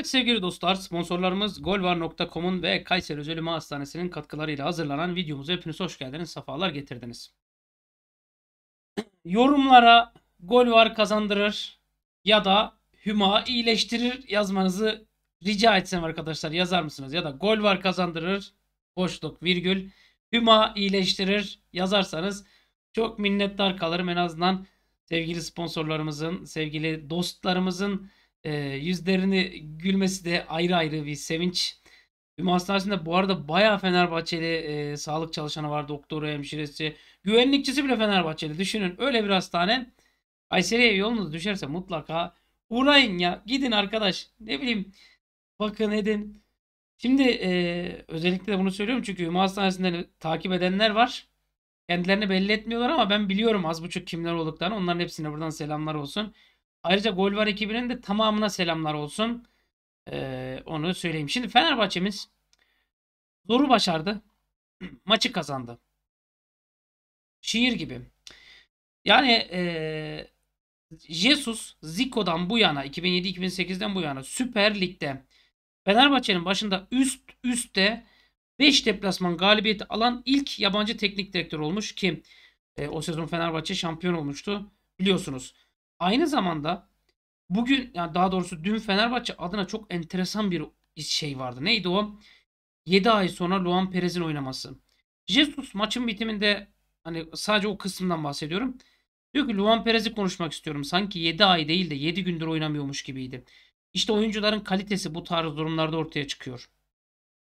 Evet sevgili dostlar sponsorlarımız golvar.com'un ve Kayseri Özel Hastanesi'nin katkılarıyla hazırlanan videomuza hepiniz hoş geldiniz, sefalar getirdiniz. Yorumlara Golvar kazandırır ya da Hüma iyileştirir yazmanızı rica etsem arkadaşlar yazar mısınız? Ya da Golvar kazandırır boşluk virgül Hüma iyileştirir yazarsanız çok minnettar kalırım en azından sevgili sponsorlarımızın, sevgili dostlarımızın e, yüzlerini gülmesi de ayrı ayrı bir sevinç. Ümit Hastanesi'nde bu arada bayağı Fenerbahçeli e, sağlık çalışanı var. Doktoru, hemşiresi, güvenlikçisi bile Fenerbahçeli. Düşünün öyle bir hastane. Kayseri'ye yolunuz düşerse mutlaka uğrayın ya. Gidin arkadaş. Ne bileyim bakın edin. Şimdi e, özellikle de bunu söylüyorum çünkü Hüma Hastanesi'nden takip edenler var. Kendilerini belli etmiyorlar ama ben biliyorum az buçuk kimler olduklarını. Onların hepsine buradan selamlar olsun. Ayrıca gol var ekibinin de tamamına selamlar olsun. Ee, onu söyleyeyim. Şimdi Fenerbahçe'miz zoru başardı. Maçı kazandı. Şiir gibi. Yani ee, Jesus Zico'dan bu yana 2007-2008'den bu yana Süper Lig'de Fenerbahçe'nin başında üst üste 5 deplasman galibiyeti alan ilk yabancı teknik direktör olmuş ki e, o sezon Fenerbahçe şampiyon olmuştu biliyorsunuz. Aynı zamanda bugün yani daha doğrusu dün Fenerbahçe adına çok enteresan bir şey vardı. Neydi o? 7 ay sonra Luan Perez'in oynaması. Jesus maçın bitiminde hani sadece o kısımdan bahsediyorum. Diyor ki Luan Perez'i konuşmak istiyorum. Sanki 7 ay değil de 7 gündür oynamıyormuş gibiydi. İşte oyuncuların kalitesi bu tarz durumlarda ortaya çıkıyor.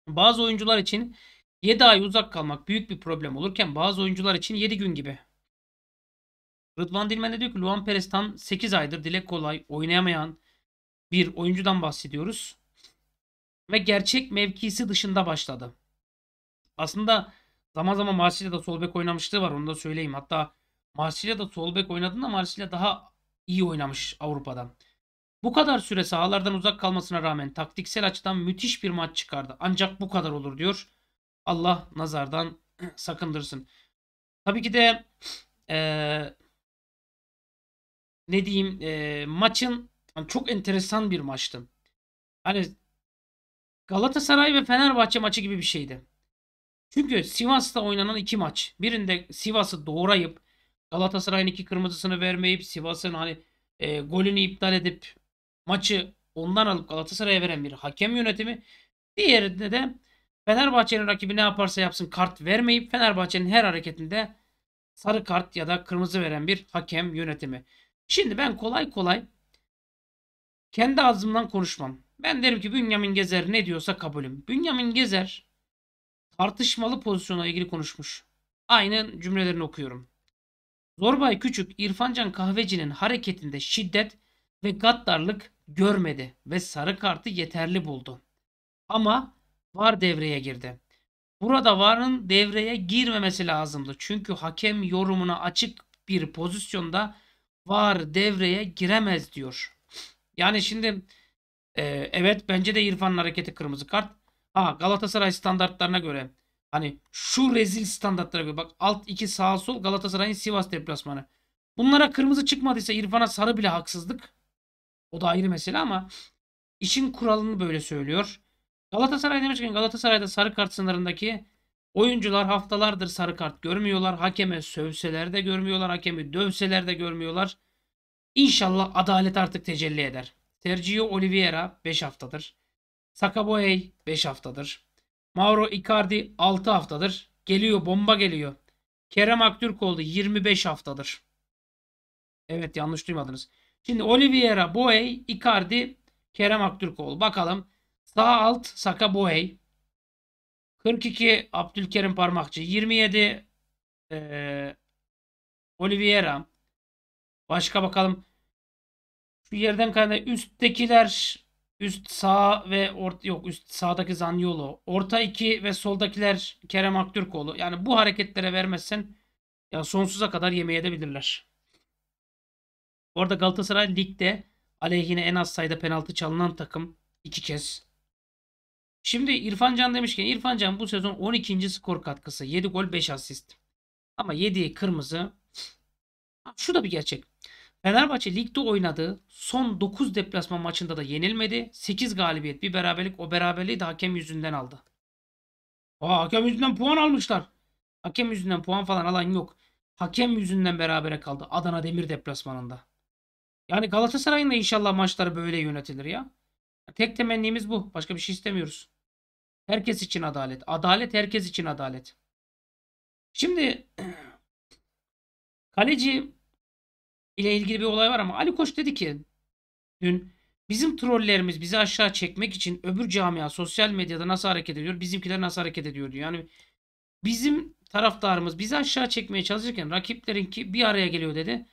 Bazı oyuncular için 7 ay uzak kalmak büyük bir problem olurken bazı oyuncular için 7 gün gibi Rıdvan Dilmen de diyor ki Luan Perez tam 8 aydır dile kolay oynayamayan bir oyuncudan bahsediyoruz. Ve gerçek mevkisi dışında başladı. Aslında zaman zaman Marsilya'da sol bek oynamışlığı var onu da söyleyeyim. Hatta Marsilya'da sol bek oynadığında Marsilya daha iyi oynamış Avrupa'dan. Bu kadar süre sahalardan uzak kalmasına rağmen taktiksel açıdan müthiş bir maç çıkardı. Ancak bu kadar olur diyor. Allah nazardan sakındırsın. Tabii ki de e, ne diyeyim e, maçın yani çok enteresan bir maçtı. Hani Galatasaray ve Fenerbahçe maçı gibi bir şeydi. Çünkü Sivas'ta oynanan iki maç. Birinde Sivas'ı doğrayıp Galatasaray'ın iki kırmızısını vermeyip Sivas'ın hani e, golünü iptal edip maçı ondan alıp Galatasaray'a veren bir hakem yönetimi. Diğerinde de Fenerbahçe'nin rakibi ne yaparsa yapsın kart vermeyip Fenerbahçe'nin her hareketinde sarı kart ya da kırmızı veren bir hakem yönetimi. Şimdi ben kolay kolay kendi ağzımdan konuşmam. Ben derim ki Bünyamin Gezer ne diyorsa kabulüm. Bünyamin Gezer tartışmalı pozisyona ilgili konuşmuş. Aynı cümlelerini okuyorum. Zorbay Küçük İrfancan Kahveci'nin hareketinde şiddet ve gaddarlık görmedi ve sarı kartı yeterli buldu. Ama VAR devreye girdi. Burada VAR'ın devreye girmemesi lazımdı. Çünkü hakem yorumuna açık bir pozisyonda var devreye giremez diyor. Yani şimdi e, evet bence de İrfan'ın hareketi kırmızı kart. Ha Galatasaray standartlarına göre hani şu rezil standartlara göre bak alt iki sağ sol Galatasaray'ın Sivas deplasmanı. Bunlara kırmızı çıkmadıysa İrfan'a sarı bile haksızlık. O da ayrı mesele ama işin kuralını böyle söylüyor. Galatasaray demişken Galatasaray'da sarı kart sınırındaki Oyuncular haftalardır sarı kart görmüyorlar. Hakeme sövseler de görmüyorlar. Hakemi dövseler de görmüyorlar. İnşallah adalet artık tecelli eder. Sergio Oliveira 5 haftadır. Sakaboey 5 haftadır. Mauro Icardi 6 haftadır. Geliyor bomba geliyor. Kerem Aktürkoğlu 25 haftadır. Evet yanlış duymadınız. Şimdi Oliveira, Boey, Icardi, Kerem Aktürkoğlu. Bakalım sağ alt Sakaboey, 42 Abdülkerim Parmakçı. 27 e, Oliviera. Başka bakalım. Şu yerden kaynaklı üsttekiler üst sağ ve orta yok üst sağdaki Zanyolo. Orta iki ve soldakiler Kerem Aktürkoğlu. Yani bu hareketlere vermezsen ya sonsuza kadar yemeğe edebilirler. Bu Galatasaray ligde aleyhine en az sayıda penaltı çalınan takım iki kez. Şimdi İrfan Can demişken İrfan Can bu sezon 12. skor katkısı. 7 gol 5 asist. Ama 7 kırmızı. Şu da bir gerçek. Fenerbahçe ligde oynadığı son 9 deplasman maçında da yenilmedi. 8 galibiyet bir beraberlik o beraberliği de hakem yüzünden aldı. Aa, hakem yüzünden puan almışlar. Hakem yüzünden puan falan alan yok. Hakem yüzünden berabere kaldı Adana Demir deplasmanında. Yani Galatasaray'ın da inşallah maçları böyle yönetilir ya. Tek temennimiz bu. Başka bir şey istemiyoruz. Herkes için adalet. Adalet herkes için adalet. Şimdi kaleci ile ilgili bir olay var ama Ali Koç dedi ki dün bizim trollerimiz bizi aşağı çekmek için öbür camia sosyal medyada nasıl hareket ediyor bizimkiler nasıl hareket ediyor diyor. Yani bizim taraftarımız bizi aşağı çekmeye çalışırken rakiplerinki bir araya geliyor dedi.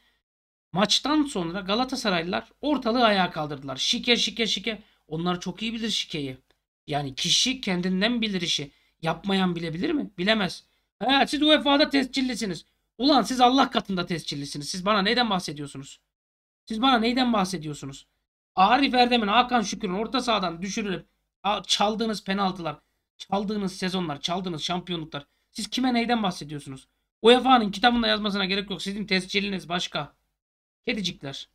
Maçtan sonra Galatasaraylılar ortalığı ayağa kaldırdılar. Şike şike şike. Onlar çok iyi bilir şikeyi. Yani kişi kendinden bilir işi. Yapmayan bilebilir mi? Bilemez. He, siz UEFA'da tescillisiniz. Ulan siz Allah katında tescillisiniz. Siz bana neyden bahsediyorsunuz? Siz bana neyden bahsediyorsunuz? Arif Erdem'in, Hakan Şükür'ün orta sahadan düşürülüp çaldığınız penaltılar, çaldığınız sezonlar, çaldığınız şampiyonluklar. Siz kime neyden bahsediyorsunuz? UEFA'nın kitabında yazmasına gerek yok. Sizin tesciliniz başka. Kedicikler.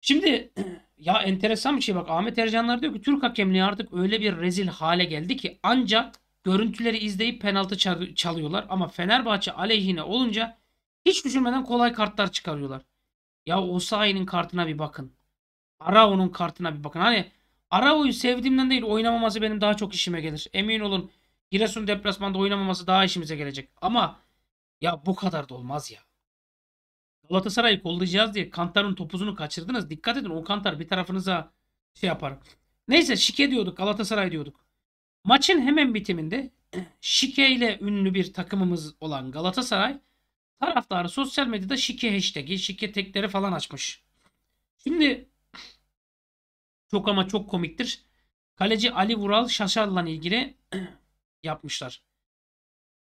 Şimdi ya enteresan bir şey bak Ahmet Ercanlar diyor ki Türk hakemliği artık öyle bir rezil hale geldi ki ancak görüntüleri izleyip penaltı çalıyorlar ama Fenerbahçe aleyhine olunca hiç düşünmeden kolay kartlar çıkarıyorlar. Ya Osayi'nin kartına bir bakın. Arao'nun kartına bir bakın. Hani Arao'yu sevdiğimden değil oynamaması benim daha çok işime gelir. Emin olun Giresun deplasmanda oynamaması daha işimize gelecek. Ama ya bu kadar da olmaz ya. Galatasaray'ı kollayacağız diye Kantar'ın topuzunu kaçırdınız. Dikkat edin o Kantar bir tarafınıza şey yapar. Neyse şike diyorduk Galatasaray diyorduk. Maçın hemen bitiminde şike ile ünlü bir takımımız olan Galatasaray taraftarı sosyal medyada şike hashtag'i, şike tekleri falan açmış. Şimdi çok ama çok komiktir. Kaleci Ali Vural Şaşal'la ilgili yapmışlar.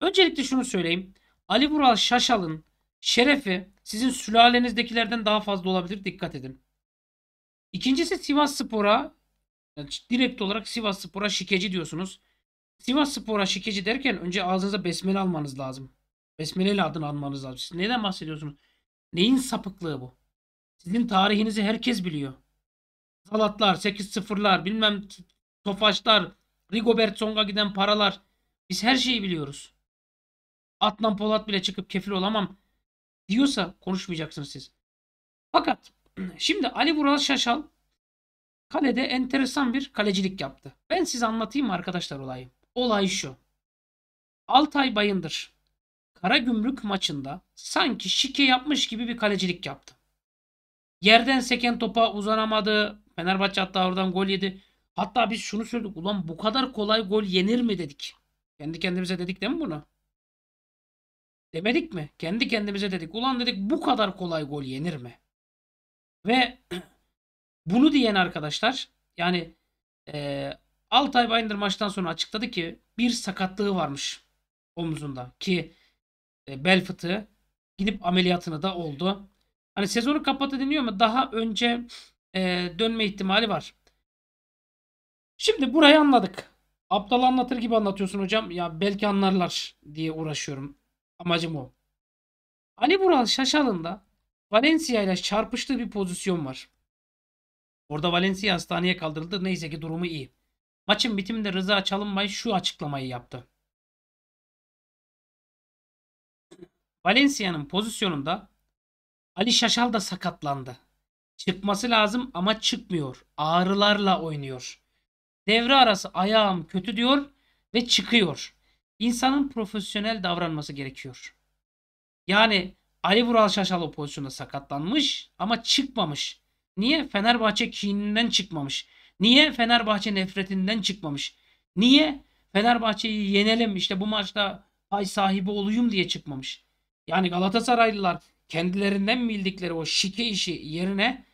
Öncelikle şunu söyleyeyim. Ali Vural Şaşal'ın Şerefi sizin sülalenizdekilerden daha fazla olabilir. Dikkat edin. İkincisi Sivas Spor'a direkt olarak Sivas Spor'a şikeci diyorsunuz. Sivas Spor'a şikeci derken önce ağzınıza besmele almanız lazım. Besmele ile adını almanız lazım. Siz neden bahsediyorsunuz? Neyin sapıklığı bu? Sizin tarihinizi herkes biliyor. Zalatlar, 8-0'lar, bilmem Tofaşlar, Rigobert Song'a giden paralar. Biz her şeyi biliyoruz. Atlan Polat bile çıkıp kefil olamam diyorsa konuşmayacaksınız siz. Fakat şimdi Ali Vural Şaşal kalede enteresan bir kalecilik yaptı. Ben size anlatayım mı arkadaşlar olayı? Olay şu. Altay Bayındır Karagümrük maçında sanki şike yapmış gibi bir kalecilik yaptı. Yerden seken topa uzanamadı. Fenerbahçe hatta oradan gol yedi. Hatta biz şunu söyledik. Ulan bu kadar kolay gol yenir mi dedik. Kendi kendimize dedik değil mi bunu? Demedik mi? Kendi kendimize dedik. Ulan dedik bu kadar kolay gol yenir mi? Ve bunu diyen arkadaşlar yani e, Altay Bayındır maçtan sonra açıkladı ki bir sakatlığı varmış omzunda ki e, bel fıtığı gidip ameliyatını da oldu. Hani sezonu kapatı deniyor mu daha önce e, dönme ihtimali var. Şimdi burayı anladık. Aptal anlatır gibi anlatıyorsun hocam. Ya belki anlarlar diye uğraşıyorum. Amacım o. Ali hani Vural Şaşalı'nda Valencia ile çarpıştığı bir pozisyon var. Orada Valencia hastaneye kaldırıldı. Neyse ki durumu iyi. Maçın bitiminde Rıza Çalınbay şu açıklamayı yaptı. Valencia'nın pozisyonunda Ali Şaşal da sakatlandı. Çıkması lazım ama çıkmıyor. Ağrılarla oynuyor. Devre arası ayağım kötü diyor ve çıkıyor insanın profesyonel davranması gerekiyor. Yani Ali Vural Şaşal o pozisyonda sakatlanmış ama çıkmamış. Niye? Fenerbahçe kininden çıkmamış. Niye? Fenerbahçe nefretinden çıkmamış. Niye? Fenerbahçe'yi yenelim işte bu maçta pay sahibi oluyum diye çıkmamış. Yani Galatasaraylılar kendilerinden bildikleri o şike işi yerine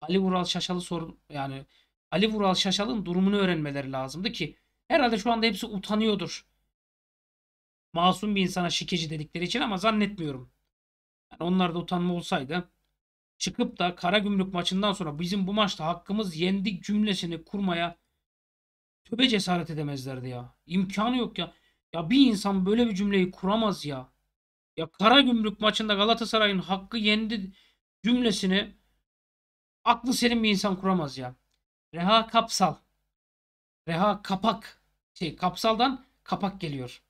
Ali Vural Şaşal'ı sor yani Ali Vural Şaşal'ın durumunu öğrenmeleri lazımdı ki herhalde şu anda hepsi utanıyordur masum bir insana şikeci dedikleri için ama zannetmiyorum. Yani da utanma olsaydı çıkıp da kara gümrük maçından sonra bizim bu maçta hakkımız yendik cümlesini kurmaya tövbe cesaret edemezlerdi ya. İmkanı yok ya. Ya bir insan böyle bir cümleyi kuramaz ya. Ya kara gümrük maçında Galatasaray'ın hakkı yendi cümlesini aklı selim bir insan kuramaz ya. Reha Kapsal. Reha Kapak. Şey Kapsal'dan kapak geliyor.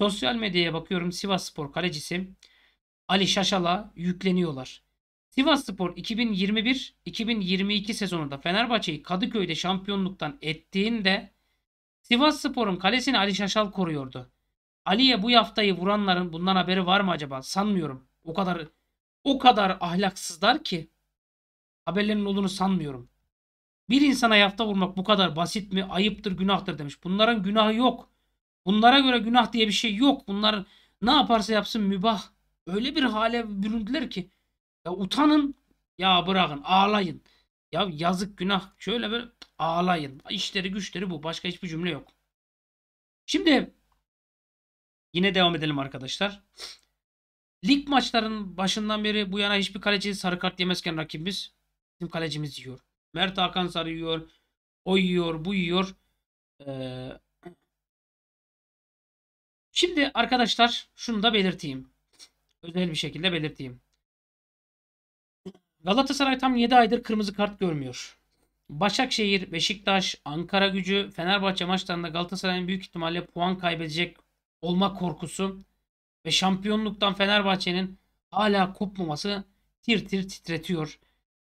Sosyal medyaya bakıyorum Sivas Spor kalecisi Ali Şaşal'a yükleniyorlar. Sivas Spor 2021-2022 sezonunda Fenerbahçe'yi Kadıköy'de şampiyonluktan ettiğinde Sivas Spor'un kalesini Ali Şaşal koruyordu. Ali'ye bu yaftayı vuranların bundan haberi var mı acaba? Sanmıyorum. O kadar o kadar ahlaksızlar ki haberlerin olduğunu sanmıyorum. Bir insana yafta vurmak bu kadar basit mi? Ayıptır, günahtır demiş. Bunların günahı yok. Bunlara göre günah diye bir şey yok. Bunlar ne yaparsa yapsın mübah. Öyle bir hale büründüler ki ya utanın ya bırakın ağlayın. Ya yazık günah şöyle böyle ağlayın. İşleri güçleri bu. Başka hiçbir cümle yok. Şimdi yine devam edelim arkadaşlar. Lig maçlarının başından beri bu yana hiçbir kaleci sarı kart yemezken rakibimiz bizim kalecimiz yiyor. Mert Hakan sarı yiyor. O yiyor, bu yiyor. Ee, Şimdi arkadaşlar şunu da belirteyim. Özel bir şekilde belirteyim. Galatasaray tam 7 aydır kırmızı kart görmüyor. Başakşehir, Beşiktaş, Ankara gücü, Fenerbahçe maçlarında Galatasaray'ın büyük ihtimalle puan kaybedecek olma korkusu ve şampiyonluktan Fenerbahçe'nin hala kopmaması tir tir titretiyor.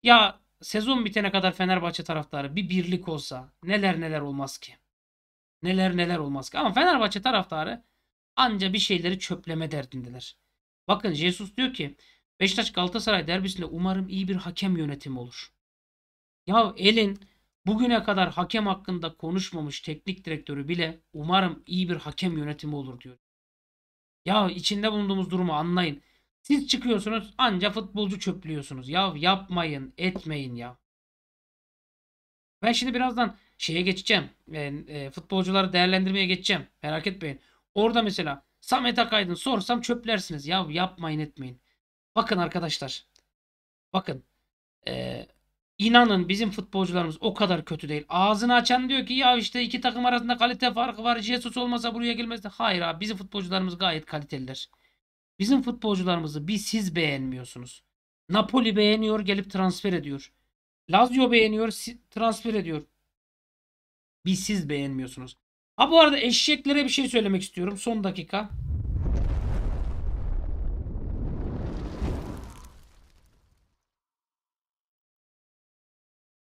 Ya sezon bitene kadar Fenerbahçe taraftarı bir birlik olsa neler neler olmaz ki. Neler neler olmaz ki. Ama Fenerbahçe taraftarı Anca bir şeyleri çöpleme derdindeler. Bakın Jesus diyor ki Beşiktaş Galatasaray derbisinde umarım iyi bir hakem yönetimi olur. Ya elin bugüne kadar hakem hakkında konuşmamış teknik direktörü bile umarım iyi bir hakem yönetimi olur diyor. Ya içinde bulunduğumuz durumu anlayın. Siz çıkıyorsunuz anca futbolcu çöplüyorsunuz. Ya yapmayın etmeyin ya. Ben şimdi birazdan şeye geçeceğim. E, e, futbolcuları değerlendirmeye geçeceğim. Merak etmeyin. Orada mesela Samet Akaydın sorsam çöplersiniz. Ya yapmayın etmeyin. Bakın arkadaşlar. Bakın. Ee, inanın bizim futbolcularımız o kadar kötü değil. Ağzını açan diyor ki ya işte iki takım arasında kalite farkı var. Jesus olmasa buraya gelmezdi. Hayır abi bizim futbolcularımız gayet kaliteliler. Bizim futbolcularımızı bir siz beğenmiyorsunuz. Napoli beğeniyor gelip transfer ediyor. Lazio beğeniyor transfer ediyor. Bir siz beğenmiyorsunuz. Ha bu arada eşeklere bir şey söylemek istiyorum. Son dakika.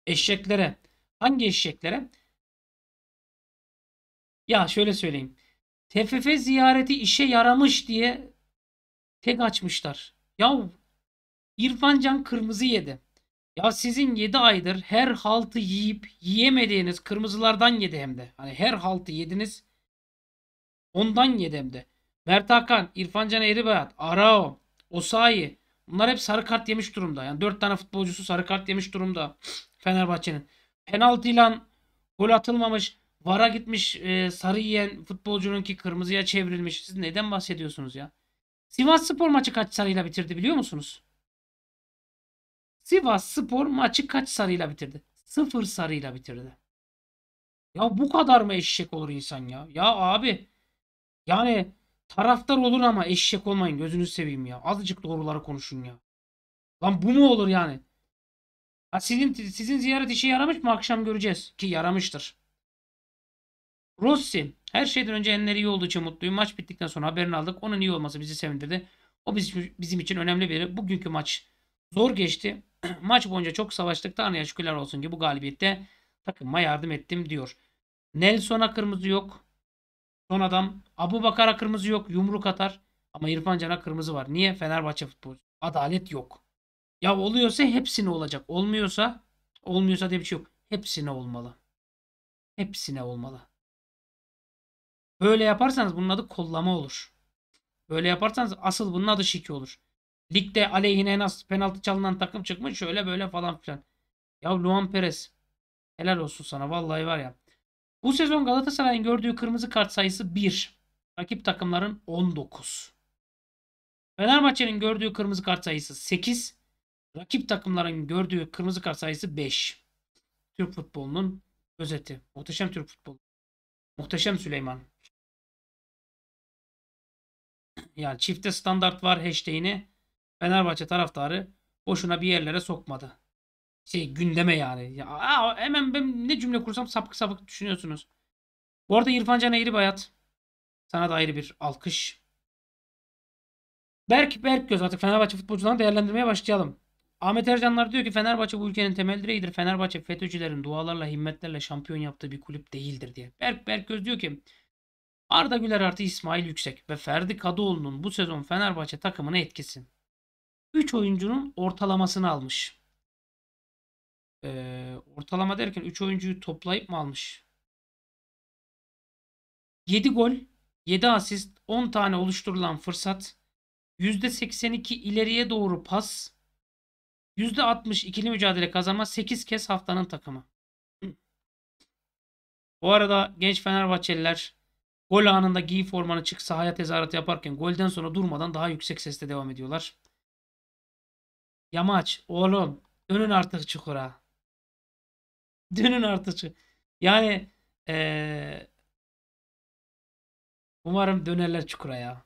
Eşeklere. Hangi eşeklere? Ya şöyle söyleyeyim. TFF ziyareti işe yaramış diye tek açmışlar. Ya İrfan Can kırmızı yedi. Ya sizin 7 aydır her haltı yiyip yiyemediğiniz kırmızılardan yedi hem de. Hani her haltı yediniz ondan yedi hem de. Mert Hakan, İrfan Can Eribayat, Arao, Osayi bunlar hep sarı kart yemiş durumda. Yani 4 tane futbolcusu sarı kart yemiş durumda Fenerbahçe'nin. Penaltıyla gol atılmamış, VAR'a gitmiş e, sarı yiyen futbolcunun ki kırmızıya çevrilmiş. Siz neden bahsediyorsunuz ya? Sivas Spor maçı kaç sarıyla bitirdi biliyor musunuz? Sivas Spor maçı kaç sarıyla bitirdi? Sıfır sarıyla bitirdi. Ya bu kadar mı eşek olur insan ya? Ya abi yani taraftar olur ama eşek olmayın gözünü seveyim ya. Azıcık doğruları konuşun ya. Lan bu mu olur yani? Ha sizin sizin ziyaret işe yaramış mı akşam göreceğiz ki yaramıştır. Rossi her şeyden önce enleri iyi olduğu için mutluyum. Maç bittikten sonra haberini aldık. Onun iyi olması bizi sevindirdi. O bizim, bizim için önemli biri. Bugünkü maç zor geçti. Maç boyunca çok savaştık. Tanrı'ya şükürler olsun ki bu galibiyette takım'a yardım ettim diyor. Nelson'a kırmızı yok. Son adam. Abu Bakar'a kırmızı yok. Yumruk atar. Ama İrfan Can'a kırmızı var. Niye? Fenerbahçe futbolu. Adalet yok. Ya oluyorsa hepsine olacak. Olmuyorsa olmuyorsa diye bir şey yok. Hepsine olmalı. Hepsine olmalı. Böyle yaparsanız bunun adı kollama olur. Böyle yaparsanız asıl bunun adı şike olur. Ligde aleyhine en az penaltı çalınan takım çıkmış. Şöyle böyle falan filan. Ya Luan Perez. Helal olsun sana. Vallahi var ya. Bu sezon Galatasaray'ın gördüğü kırmızı kart sayısı 1. Rakip takımların 19. Fenerbahçe'nin gördüğü kırmızı kart sayısı 8. Rakip takımların gördüğü kırmızı kart sayısı 5. Türk futbolunun özeti. Muhteşem Türk futbolu. Muhteşem Süleyman. Yani çifte standart var hashtag'ini Fenerbahçe taraftarı boşuna bir yerlere sokmadı. Şey gündeme yani. Ya, aa, hemen ben ne cümle kursam sapık sapık düşünüyorsunuz. Bu arada İrfan Can Eğri Bayat. Sana da ayrı bir alkış. Berk Berk göz artık Fenerbahçe futbolcularını değerlendirmeye başlayalım. Ahmet Ercanlar diyor ki Fenerbahçe bu ülkenin temel direğidir. Fenerbahçe FETÖ'cülerin dualarla himmetlerle şampiyon yaptığı bir kulüp değildir diye. Berk Berk göz diyor ki Arda Güler artı İsmail Yüksek ve Ferdi Kadıoğlu'nun bu sezon Fenerbahçe takımına etkisi. 3 oyuncunun ortalamasını almış. Ee, ortalama derken 3 oyuncuyu toplayıp mı almış? 7 gol, 7 asist, 10 tane oluşturulan fırsat, %82 ileriye doğru pas, %60 ikili mücadele kazanma 8 kez haftanın takımı. Bu arada genç Fenerbahçeliler gol anında giy formanı çık sahaya tezahürat yaparken golden sonra durmadan daha yüksek sesle devam ediyorlar. Yamaç oğlum dönün artık çukura. Dönün artık çukura. Yani ee, umarım dönerler çukura ya.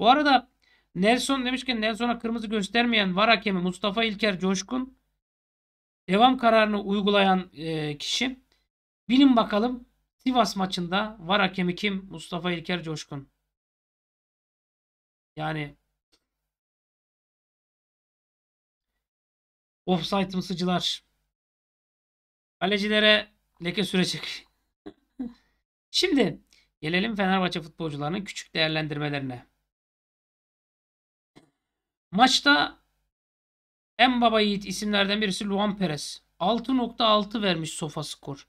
Bu arada Nelson demişken Nelson'a kırmızı göstermeyen var hakemi Mustafa İlker Coşkun devam kararını uygulayan e, kişi. Bilin bakalım Sivas maçında var hakemi kim? Mustafa İlker Coşkun. Yani Offsite'ımsıcılar. Kalecilere leke sürecek. Şimdi gelelim Fenerbahçe futbolcularının küçük değerlendirmelerine. Maçta en baba yiğit isimlerden birisi Luan Perez. 6.6 vermiş Sofa Skor.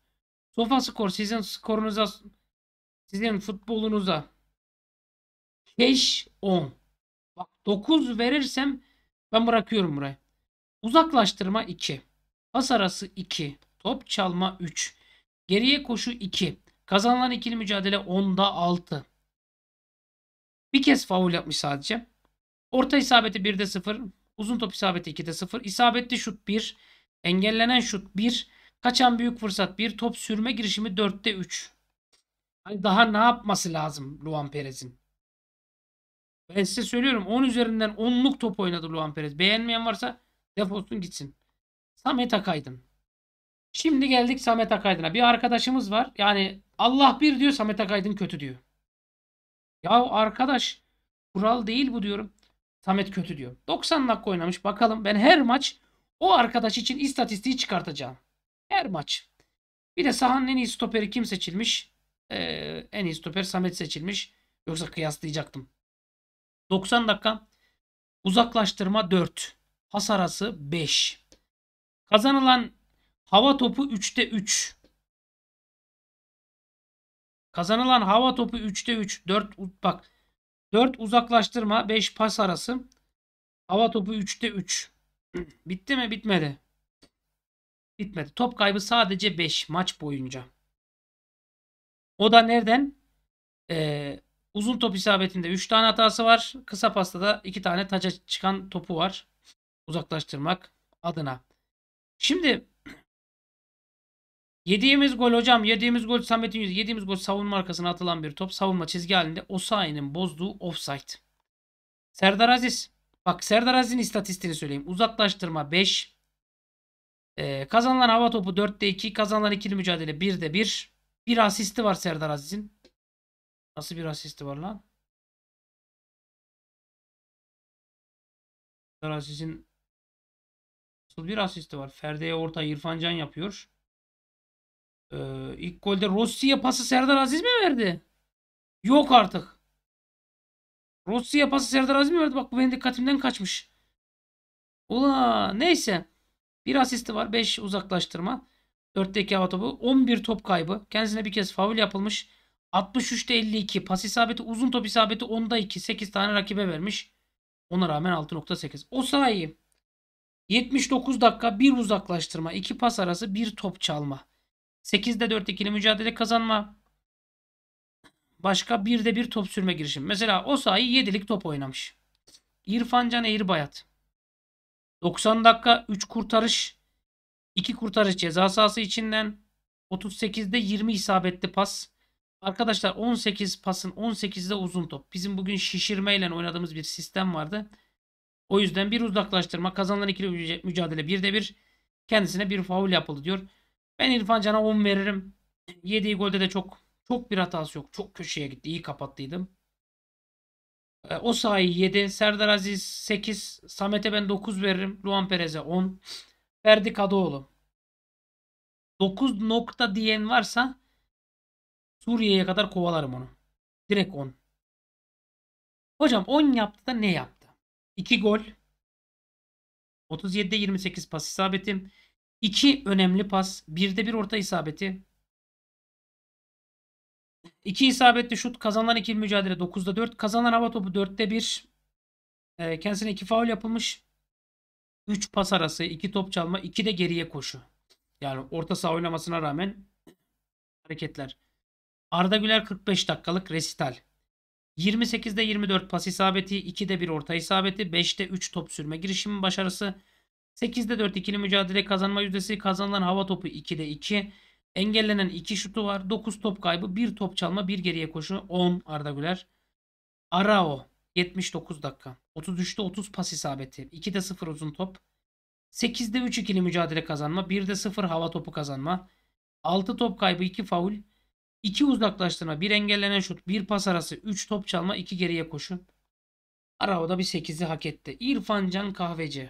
Sofa Skor sizin skorunuza sizin futbolunuza keş 10. Bak 9 verirsem ben bırakıyorum burayı. Uzaklaştırma 2. Pas arası 2. Top çalma 3. Geriye koşu 2. Kazanılan ikili mücadele 10'da 6. Bir kez faul yapmış sadece. Orta isabeti 1'de 0. Uzun top isabeti 2'de 0. İsabetli şut 1. Engellenen şut 1. Kaçan büyük fırsat 1. Top sürme girişimi 4'te 3. Hani daha ne yapması lazım Luan Perez'in? Ben size söylüyorum 10 üzerinden 10'luk top oynadı Luan Perez. Beğenmeyen varsa Defolsun gitsin. Samet Akaydın. Şimdi geldik Samet Akaydın'a. Bir arkadaşımız var. Yani Allah bir diyor Samet Akaydın kötü diyor. Ya arkadaş kural değil bu diyorum. Samet kötü diyor. 90 dakika oynamış. Bakalım ben her maç o arkadaş için istatistiği çıkartacağım. Her maç. Bir de sahanın en iyi stoperi kim seçilmiş? Ee, en iyi stoper Samet seçilmiş. Yoksa kıyaslayacaktım. 90 dakika. Uzaklaştırma 4. Hasarası 5. Kazanılan hava topu 3'te 3. Kazanılan hava topu 3'te 3. 4 bak. 4 uzaklaştırma, 5 pas arası. Hava topu 3'te 3. Bitti mi? Bitmedi. Bitmedi. Top kaybı sadece 5 maç boyunca. O da nereden? Ee, uzun top isabetinde 3 tane hatası var. Kısa pasta da 2 tane taca çıkan topu var uzaklaştırmak adına. Şimdi yediğimiz gol hocam yediğimiz gol Samet'in yüzü yediğimiz gol savunma arkasına atılan bir top savunma çizgi halinde Osayi'nin bozduğu offside. Serdar Aziz bak Serdar Aziz'in istatistiğini söyleyeyim uzaklaştırma 5 ee, kazanılan hava topu 4'te 2 kazanılan ikili mücadele 1'de 1 bir asisti var Serdar Aziz'in nasıl bir asisti var lan Serdar Aziz'in bir asisti var. Ferdi'ye orta İrfan Can yapıyor. Ee, ilk golde Rossi'ye pası Serdar Aziz mi verdi? Yok artık. Rossi'ye pası Serdar Aziz mi verdi? Bak bu benim dikkatimden kaçmış. Ula neyse. Bir asisti var. 5 uzaklaştırma. 4'te 2 hava topu. 11 top kaybı. Kendisine bir kez faul yapılmış. 63'te 52. Pas isabeti uzun top isabeti 10'da 2. 8 tane rakibe vermiş. Ona rağmen 6.8. O sayı. 79 dakika bir uzaklaştırma, iki pas arası bir top çalma. 8'de 4 ikili mücadele kazanma. Başka bir de bir top sürme girişim. Mesela o sayı 7'lik top oynamış. İrfancan Can Eğirbayat. 90 dakika 3 kurtarış. 2 kurtarış ceza sahası içinden. 38'de 20 isabetli pas. Arkadaşlar 18 pasın 18'de uzun top. Bizim bugün şişirmeyle oynadığımız bir sistem vardı. O yüzden bir uzaklaştırma kazanılan ikili mücadele bir de bir kendisine bir faul yapıldı diyor. Ben İrfan Can'a 10 veririm. Yediği golde de çok çok bir hatası yok. Çok köşeye gitti. İyi kapattıydım. Ee, o sahi 7. Serdar Aziz 8. Samet'e ben 9 veririm. Luan Perez'e 10. Ferdi Kadıoğlu. 9 nokta diyen varsa Suriye'ye kadar kovalarım onu. Direkt 10. Hocam 10 yaptı da ne yaptı? 2 gol. 37'de 28 pas isabetim. 2 önemli pas. 1'de 1 orta isabeti. 2 isabetli şut. kazanan ikili mücadele 9'da 4. Kazanan hava topu 4'te 1. E, kendisine 2 faul yapılmış. 3 pas arası, 2 top çalma, 2 de geriye koşu. Yani orta saha oynamasına rağmen hareketler. Arda Güler 45 dakikalık resital. 28'de 24 pas isabeti, 2'de 1 orta isabeti, 5'te 3 top sürme girişimi başarısı, 8'de 4 ikili mücadele kazanma yüzdesi, kazanılan hava topu 2'de 2, engellenen 2 şutu var, 9 top kaybı, 1 top çalma, 1 geriye koşu, 10 Arda Güler. Arao 79 dakika, 33'te 30 pas isabeti, 2'de 0 uzun top, 8'de 3 ikili mücadele kazanma, 1'de 0 hava topu kazanma, 6 top kaybı, 2 faul, 2 uzaklaştırma, 1 engellenen şut, 1 pas arası, 3 top çalma, 2 geriye koşu. Arao'da bir 8'i hak etti. İrfan Can Kahveci.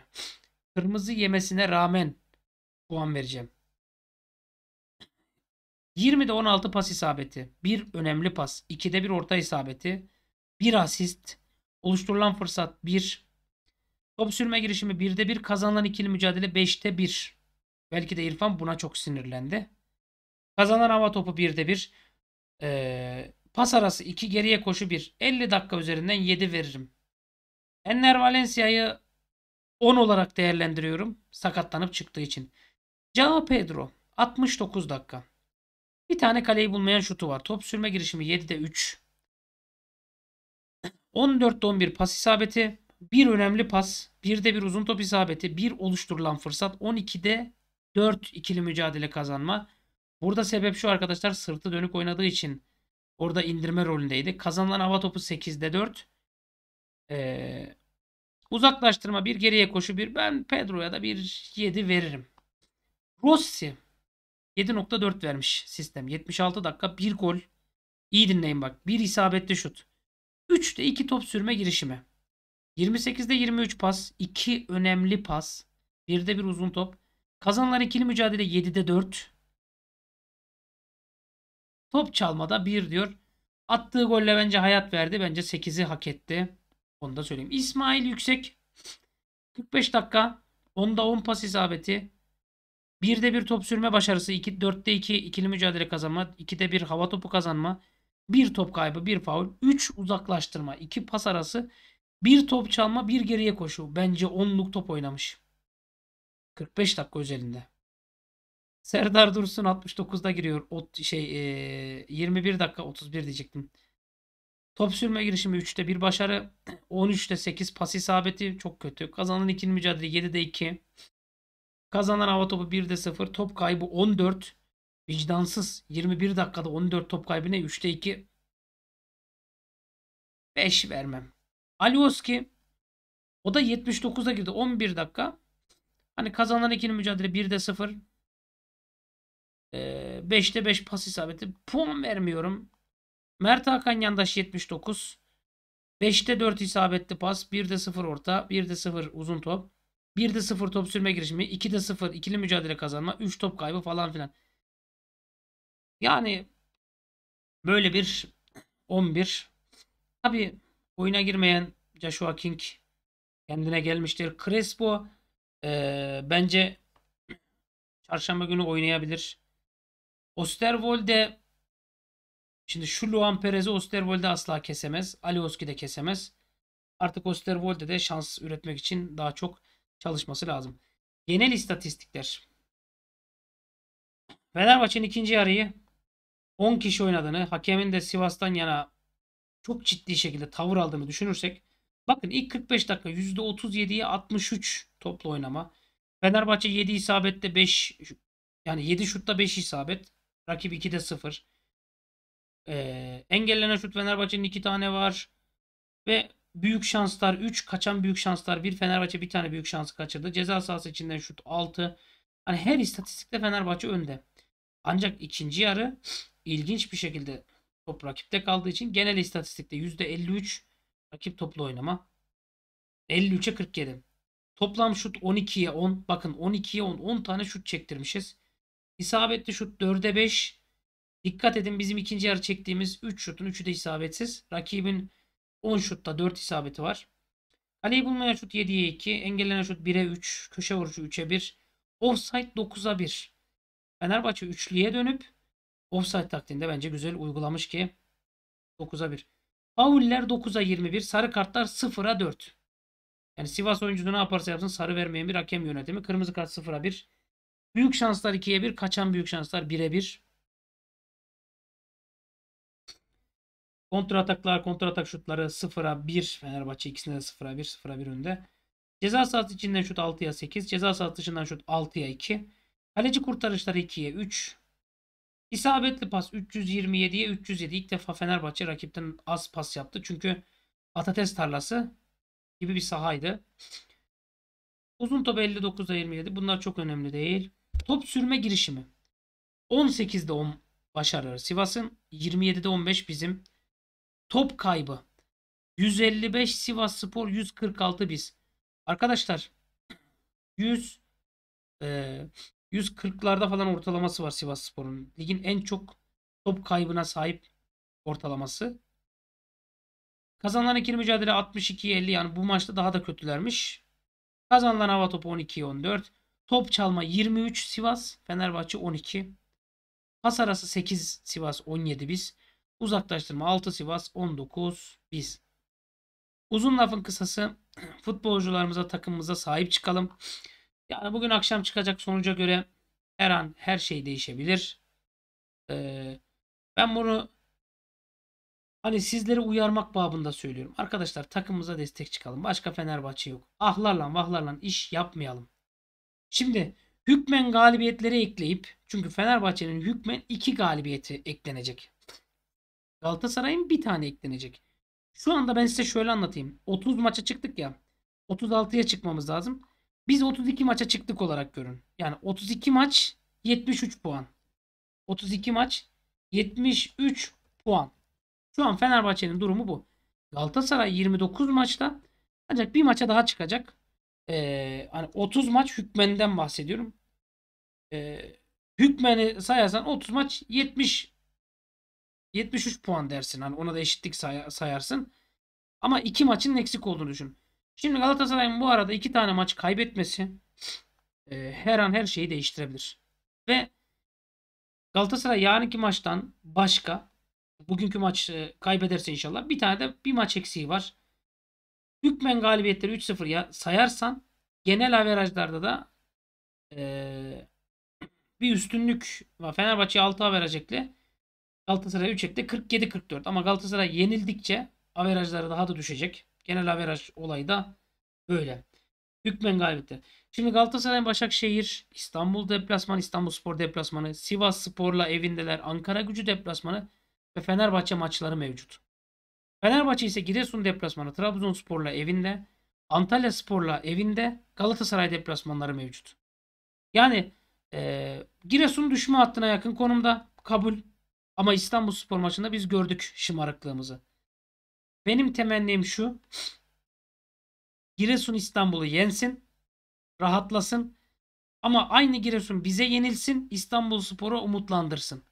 Kırmızı yemesine rağmen puan vereceğim. 20'de 16 pas isabeti. bir önemli pas. 2'de bir orta isabeti. bir asist. Oluşturulan fırsat 1. Top sürme girişimi 1'de 1. Kazanılan ikili mücadele 5'te 1. Belki de İrfan buna çok sinirlendi. Kazanan hava topu 1'de 1. Ee, pas arası 2 geriye koşu 1. 50 dakika üzerinden 7 veririm. Enner Valencia'yı 10 olarak değerlendiriyorum. Sakatlanıp çıktığı için. Cao Pedro 69 dakika. Bir tane kaleyi bulmayan şutu var. Top sürme girişimi 7'de 3. 14'te 11 pas isabeti. Bir önemli pas. bir de bir uzun top isabeti. Bir oluşturulan fırsat. 12'de 4 ikili mücadele kazanma. Burada sebep şu arkadaşlar sırtı dönük oynadığı için orada indirme rolündeydi. Kazanılan hava topu 8'de 4. Ee, uzaklaştırma bir geriye koşu bir. Ben Pedro'ya da bir 7 veririm. Rossi 7.4 vermiş sistem. 76 dakika bir gol. İyi dinleyin bak. Bir isabetli şut. 3'te 2 top sürme girişimi. 28'de 23 pas. 2 önemli pas. 1'de 1 uzun top. Kazanılan ikili mücadele 7'de 4. Top çalmada 1 diyor. Attığı golle bence hayat verdi. Bence 8'i hak etti. Onu da söyleyeyim. İsmail Yüksek 45 dakika. Onda 10 pas isabeti. 1'de 1 top sürme başarısı. 2, 4'te 2 ikili mücadele kazanma. 2'de 1 hava topu kazanma. 1 top kaybı, 1 faul, 3 uzaklaştırma, 2 pas arası, 1 top çalma, 1 geriye koşu. Bence 10'luk top oynamış. 45 dakika özelinde. Serdar Dursun 69'da giriyor. O şey e, 21 dakika 31 diyecektim. Top sürme girişimi 3'te 1 başarı. 13'te 8 pas isabeti çok kötü. Kazanan ikinci mücadele 7'de 2. Kazanan hava topu 1'de 0. Top kaybı 14. Vicdansız. 21 dakikada 14 top kaybına 3'te 2. 5 vermem. Alioski o da 79'a girdi. 11 dakika. Hani kazanan ikinci mücadele 1'de 0. Ee, 5'te 5 pas isabeti. Puan vermiyorum. Mert Hakan Yandaş 79. 5'te 4 isabetli pas. 1'de 0 orta. 1'de 0 uzun top. 1'de 0 top sürme girişimi. 2'de 0 ikili mücadele kazanma. 3 top kaybı falan filan. Yani böyle bir 11. Tabi oyuna girmeyen Joshua King kendine gelmiştir. Crespo e, bence çarşamba günü oynayabilir. Osterwolde şimdi şu Luan Perez'i Osterwolde asla kesemez. Alioski de kesemez. Artık Osterwolde de şans üretmek için daha çok çalışması lazım. Genel istatistikler. Fenerbahçe'nin ikinci yarıyı 10 kişi oynadığını, hakemin de Sivas'tan yana çok ciddi şekilde tavır aldığını düşünürsek bakın ilk 45 dakika %37'ye 63 toplu oynama. Fenerbahçe 7 isabette 5 yani 7 şutta 5 isabet. Rakip 2'de 0. Ee, engellenen şut Fenerbahçe'nin 2 tane var. Ve büyük şanslar 3. Kaçan büyük şanslar 1. Fenerbahçe bir tane büyük şansı kaçırdı. Ceza sahası içinden şut 6. Hani her istatistikte Fenerbahçe önde. Ancak ikinci yarı ilginç bir şekilde top rakipte kaldığı için genel istatistikte %53 rakip toplu oynama. 53'e 47. Toplam şut 12'ye 10. Bakın 12'ye 10. 10 tane şut çektirmişiz. İsabetli şut 4'e 5. Dikkat edin bizim ikinci yarı çektiğimiz 3 şutun 3'ü de isabetsiz. Rakibin 10 şutta 4 isabeti var. Kaleyi bulmaya şut 7'ye 2. Engellenen şut 1'e 3. Köşe vuruşu 3'e 1. Offside 9'a 1. Fenerbahçe üçlüye dönüp offside taktiğinde bence güzel uygulamış ki 9'a 1. Fauller 9'a 21. Sarı kartlar 0'a 4. Yani Sivas oyuncusu ne yaparsa yapsın sarı vermeyen bir hakem yönetimi. Kırmızı kart 0'a 1. Büyük şanslar 2'ye 1. Kaçan büyük şanslar 1'e 1. Kontra ataklar, kontra atak şutları 0'a 1. Fenerbahçe ikisinde de 0'a 1, 0'a 1 önde. Ceza sahası içinden şut 6'ya 8. Ceza sahası dışından şut 6'ya 2. Kaleci kurtarışları 2'ye 3. İsabetli pas 327'ye 307. İlk defa Fenerbahçe rakipten az pas yaptı. Çünkü patates tarlası gibi bir sahaydı. Uzun top 59'a 27. Bunlar çok önemli değil. Top sürme girişimi. 18'de 10 başarı Sivas'ın. 27'de 15 bizim. Top kaybı. 155 Sivas Spor 146 biz. Arkadaşlar 100 e, 140'larda falan ortalaması var Sivas Spor'un. Ligin en çok top kaybına sahip ortalaması. Kazanılan ikili mücadele 62-50 yani bu maçta daha da kötülermiş. Kazanılan hava topu 12-14. Top çalma 23 Sivas, Fenerbahçe 12. Pas arası 8 Sivas 17 biz. Uzaklaştırma 6 Sivas 19 biz. Uzun lafın kısası futbolcularımıza takımımıza sahip çıkalım. Yani bugün akşam çıkacak sonuca göre her an her şey değişebilir. Ee, ben bunu hani sizleri uyarmak babında söylüyorum. Arkadaşlar takımımıza destek çıkalım. Başka Fenerbahçe yok. Ahlarla vahlarla iş yapmayalım. Şimdi hükmen galibiyetleri ekleyip çünkü Fenerbahçe'nin hükmen 2 galibiyeti eklenecek. Galatasaray'ın bir tane eklenecek. Şu anda ben size şöyle anlatayım. 30 maça çıktık ya. 36'ya çıkmamız lazım. Biz 32 maça çıktık olarak görün. Yani 32 maç 73 puan. 32 maç 73 puan. Şu an Fenerbahçe'nin durumu bu. Galatasaray 29 maçta ancak bir maça daha çıkacak e, hani 30 maç hükmenden bahsediyorum. E, hükmeni sayarsan 30 maç 70 73 puan dersin. Hani ona da eşitlik say sayarsın. Ama iki maçın eksik olduğunu düşün. Şimdi Galatasaray'ın bu arada iki tane maç kaybetmesi e, her an her şeyi değiştirebilir. Ve Galatasaray yarınki maçtan başka bugünkü maçı kaybederse inşallah bir tane de bir maç eksiği var. Hükmen galibiyetleri 3-0 ya sayarsan genel averajlarda da ee, bir üstünlük var. Fenerbahçe 6 averaj ekle. Galatasaray 3 ekle 47-44 ama Galatasaray yenildikçe averajları daha da düşecek. Genel averaj olayı da böyle. Hükmen galibiyetleri. Şimdi Galatasaray, Başakşehir, İstanbul deplasmanı, İstanbul Spor deplasmanı, Sivas Spor'la evindeler, Ankara gücü deplasmanı ve Fenerbahçe maçları mevcut. Fenerbahçe ise Giresun deplasmanı Trabzonspor'la evinde, Antalya Spor'la evinde, Galatasaray deplasmanları mevcut. Yani e, Giresun düşme hattına yakın konumda kabul. Ama İstanbul Spor maçında biz gördük şımarıklığımızı. Benim temennim şu. Giresun İstanbul'u yensin. Rahatlasın. Ama aynı Giresun bize yenilsin. İstanbul Spor'u umutlandırsın.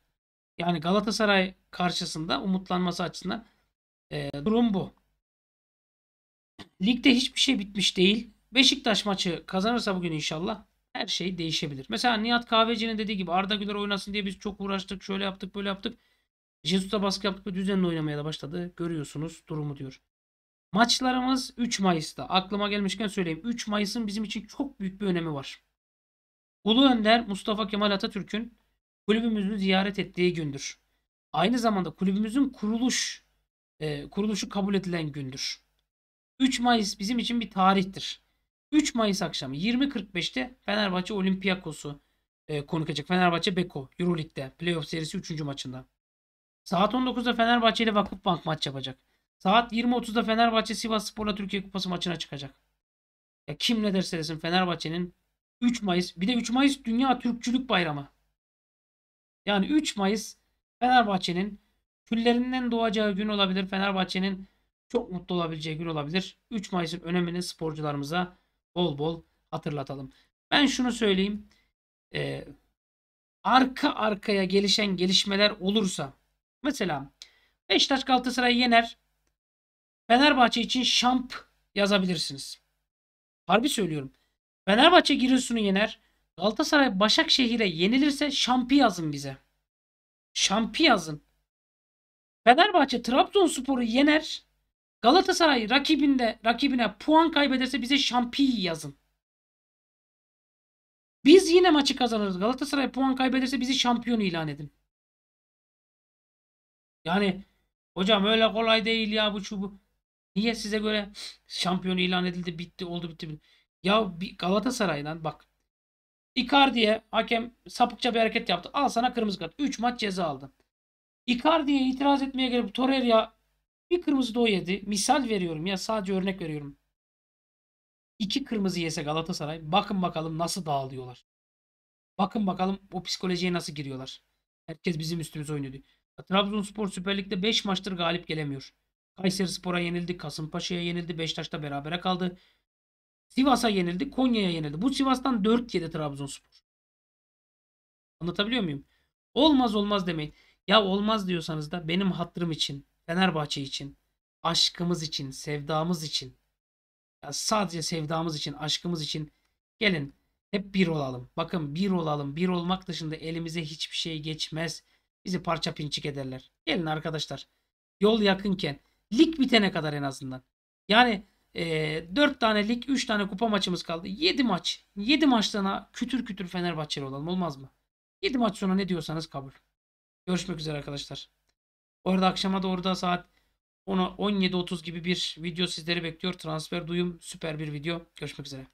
Yani Galatasaray karşısında umutlanması açısından e, durum bu. Ligde hiçbir şey bitmiş değil. Beşiktaş maçı kazanırsa bugün inşallah her şey değişebilir. Mesela Nihat Kahveci'nin dediği gibi Arda Güler oynasın diye biz çok uğraştık. Şöyle yaptık böyle yaptık. Jesus'a baskı yaptık ve düzenli oynamaya da başladı. Görüyorsunuz durumu diyor. Maçlarımız 3 Mayıs'ta. Aklıma gelmişken söyleyeyim. 3 Mayıs'ın bizim için çok büyük bir önemi var. Ulu Önder Mustafa Kemal Atatürk'ün kulübümüzü ziyaret ettiği gündür. Aynı zamanda kulübümüzün kuruluş e, kuruluşu kabul edilen gündür. 3 Mayıs bizim için bir tarihtir. 3 Mayıs akşamı 20.45'te Fenerbahçe Olympiakos'u e, konuk edecek. Fenerbahçe Beko Euroleague'de playoff serisi 3. maçında. Saat 19'da Fenerbahçe ile Vakıfbank maç yapacak. Saat 20.30'da Fenerbahçe Sivas Spor'la Türkiye Kupası maçına çıkacak. Ya kim ne derse desin Fenerbahçe'nin 3 Mayıs bir de 3 Mayıs Dünya Türkçülük Bayramı. Yani 3 Mayıs Fenerbahçe'nin Küllerinden doğacağı gün olabilir. Fenerbahçe'nin çok mutlu olabileceği gün olabilir. 3 Mayıs'ın önemini sporcularımıza bol bol hatırlatalım. Ben şunu söyleyeyim. Ee, arka arkaya gelişen gelişmeler olursa mesela Beşiktaş Galatasaray'ı yener. Fenerbahçe için şamp yazabilirsiniz. Harbi söylüyorum. Fenerbahçe Giresun'u yener. Galatasaray Başakşehir'e yenilirse şampi yazın bize. Şampi yazın. Fenerbahçe Trabzonspor'u yener. Galatasaray rakibinde rakibine puan kaybederse bize şampiyi yazın. Biz yine maçı kazanırız. Galatasaray puan kaybederse bizi şampiyon ilan edin. Yani hocam öyle kolay değil ya bu çubu. Niye size göre şampiyon ilan edildi bitti oldu bitti. bitti. Ya Galatasaray'dan bak. Icardi'ye hakem sapıkça bir hareket yaptı. Al sana kırmızı kart. 3 maç ceza aldın. Icardi'ye itiraz etmeye gelip Torreira bir kırmızı da o yedi. Misal veriyorum ya sadece örnek veriyorum. İki kırmızı yese Galatasaray bakın bakalım nasıl dağılıyorlar. Bakın bakalım o psikolojiye nasıl giriyorlar. Herkes bizim üstümüz oynuyor Trabzonspor Süper Lig'de 5 maçtır galip gelemiyor. Kayseri Spor'a yenildi, Kasımpaşa'ya yenildi, Beşiktaş'ta berabere kaldı. Sivas'a yenildi, Konya'ya yenildi. Bu Sivas'tan 4 yedi Trabzonspor. Anlatabiliyor muyum? Olmaz olmaz demeyin. Ya olmaz diyorsanız da benim hatırım için, Fenerbahçe için, aşkımız için, sevdamız için, ya sadece sevdamız için, aşkımız için gelin hep bir olalım. Bakın bir olalım. Bir olmak dışında elimize hiçbir şey geçmez. Bizi parça pinçik ederler. Gelin arkadaşlar. Yol yakınken lig bitene kadar en azından. Yani e, 4 tane lig 3 tane kupa maçımız kaldı. 7 maç. 7 maçtan kütür kütür Fenerbahçeli olalım olmaz mı? 7 maç sonra ne diyorsanız kabul. Görüşmek üzere arkadaşlar. Bu arada akşama doğru da saat 17.30 gibi bir video sizleri bekliyor. Transfer duyum süper bir video. Görüşmek üzere.